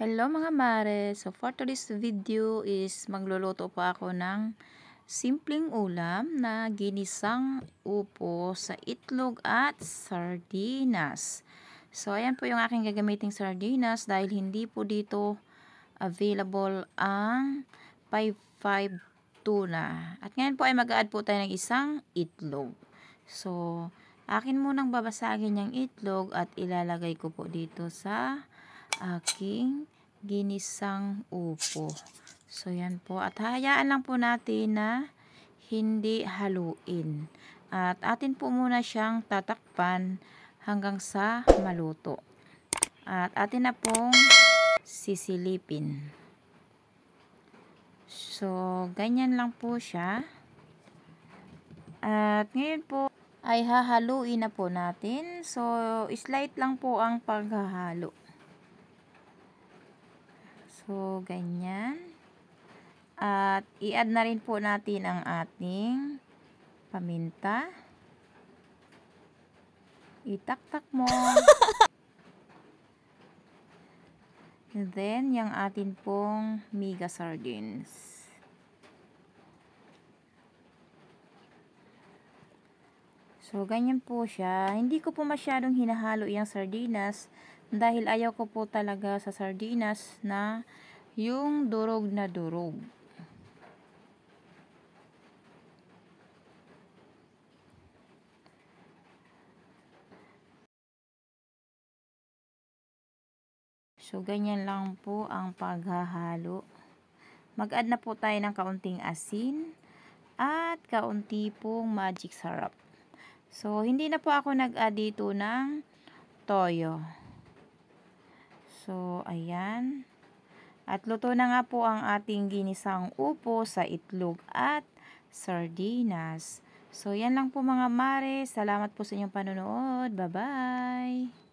Hello mga mare! So for today's video is magluluto po ako ng simpleng ulam na ginisang upo sa itlog at sardinas. So ayan po yung aking gagamiting sardinas dahil hindi po dito available ang 5-5 tuna. At ngayon po ay mag-add po tayo ng isang itlog. So akin munang babasagin yung itlog at ilalagay ko po dito sa aking ginisang upo. So, yan po. At hayaan lang po natin na hindi haluin. At atin po muna siyang tatakpan hanggang sa maluto. At atin na pong sisilipin. So, ganyan lang po siya. At ngayon po ay hahaluin na po natin. So, slight lang po ang paghahalo. So, ganyan. At i-add na rin po natin ang ating paminta. Itaktak mo. And then, yung atin pong mega sardines. So, ganyan po siya. Hindi ko po masyadong hinahalo yung sardinas dahil ayaw ko po talaga sa sardinas na yung durog na durog. So, ganyan lang po ang paghahalo. Mag-add na po tayo ng kaunting asin at kaunti pong magic syrup. So, hindi na po ako nag-add dito ng toyo. So, ayan. At luto na nga po ang ating ginisang upo sa itlog at sardinas. So, yan lang po mga mare. Salamat po sa inyong panonood. Bye-bye!